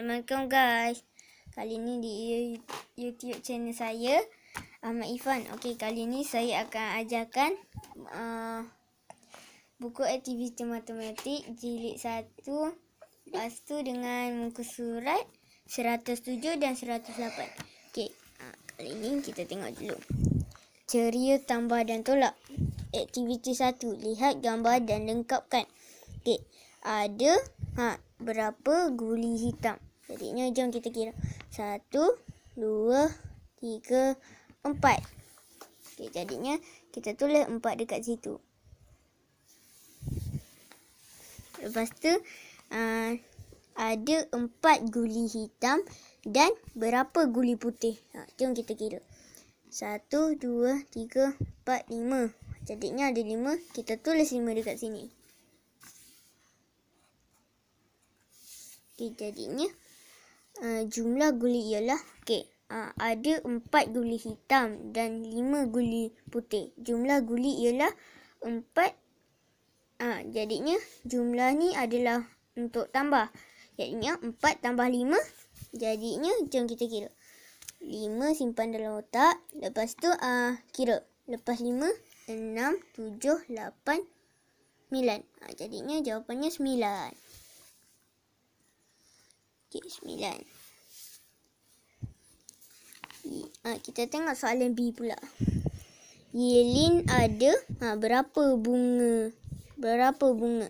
Assalamualaikum guys. Kali ni di YouTube channel saya Ahmad Ifan. Okey, kali ni saya akan ajarkan uh, buku aktiviti matematik jilid 1 lepas tu dengan muka surat 107 dan 108. Okey, uh, kali ni kita tengok dulu. Ceria tambah dan tolak. Aktiviti 1, lihat gambar dan lengkapkan. Okey, ada ha berapa guli hitam? Jadinya jom kita kira. Satu, dua, tiga, empat. Okay, jadinya kita tulis empat dekat situ. Lepas tu, uh, ada empat guli hitam dan berapa guli putih. Ha, jom kita kira. Satu, dua, tiga, empat, lima. Jadinya ada lima. Kita tulis lima dekat sini. Okay, jadinya Ah, jumlah guli ialah okay uh, ada empat guli hitam dan lima guli putih. Jumlah guli ialah empat uh, jadinya jumlah ni adalah untuk tambah. Jadinya empat tambah lima jadinya jom kita kira. lima simpan dalam otak lepas tu uh, kira. Lepas lima enam tujuh lapan sembilan Ha, jadinya jawapannya sembilan Okey, sembilan. Ha, kita tengok soalan B pula. Yelin ada ha, berapa bunga? Berapa bunga?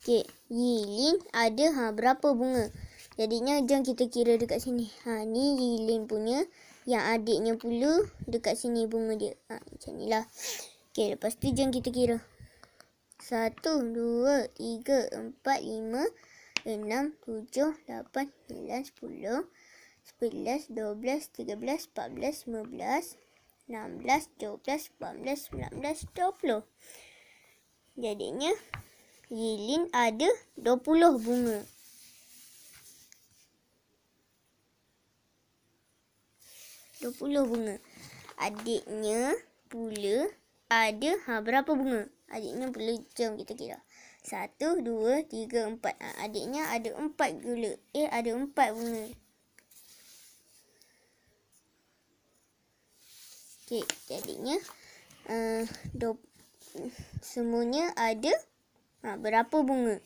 Okey, Yelin ada ha, berapa bunga? Jadinya jom kita kira dekat sini. Ha, ni Yilin punya. Yang adiknya pula dekat sini bunga dia. Ha, macam ni lah. Okey, lepas tu jom kita kira. Satu, dua, tiga, empat, lima, enam, tujuh, lapan, sembilan, sepuluh, sebelas, dua belas, tiga belas, empat belas, lima belas, enam belas, dua belas, empat belas, sembilan belas, dua puluh. Jadinya, lilin ada dua puluh bunga. Dua puluh bunga. Adiknya pula ada ha, berapa bunga? Adiknya perlu jom kita kira. Satu, dua, tiga, empat. Ha, adiknya ada empat gula. Eh, ada empat bunga. Okey, jadinya uh, ha, semuanya ada ha, berapa bunga?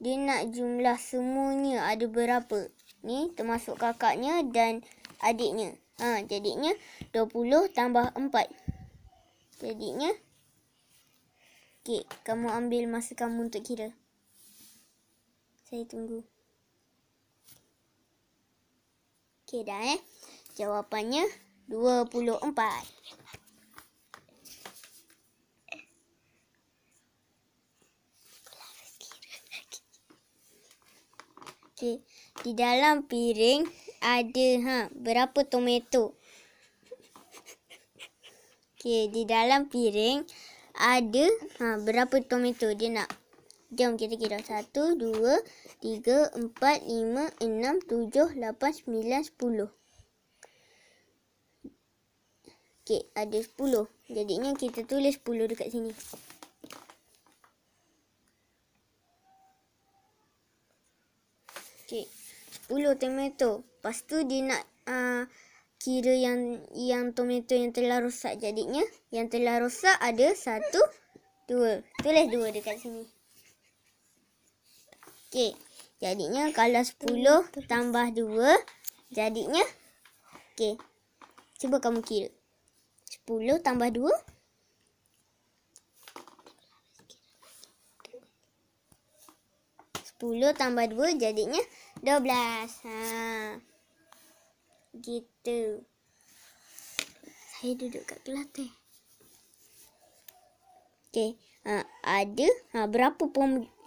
Dia nak jumlah semuanya ada berapa? Ni termasuk kakaknya dan adiknya. Ha, jadinya 20 tambah 4. Jadinya Okay, kamu ambil masa kamu untuk kira Saya tunggu Okay dah eh Jawapannya 24 Okay, di dalam piring ada ha, berapa tomato? Okey, di dalam piring ada ha, berapa tomato dia nak? Jom kita kira. satu, dua, tiga, empat, lima, enam, tujuh, lapan, sembilan, sepuluh. Okey, ada sepuluh. Jadinya kita tulis 10 dekat sini. Okey, sepuluh tomato. Lepas tu dia nak... Uh, kira yang yang tomato yang telah rosak jadinya. Yang telah rosak ada satu, dua. Tulis dua dekat sini. Okey. Jadinya kalau sepuluh tambah dua. Jadinya. Okey. Cuba kamu kira. Sepuluh tambah dua. Sepuluh tambah dua jadinya dua belas. Haa gitu saya duduk kat kelas teh okey uh, ada uh, berapa pom pun...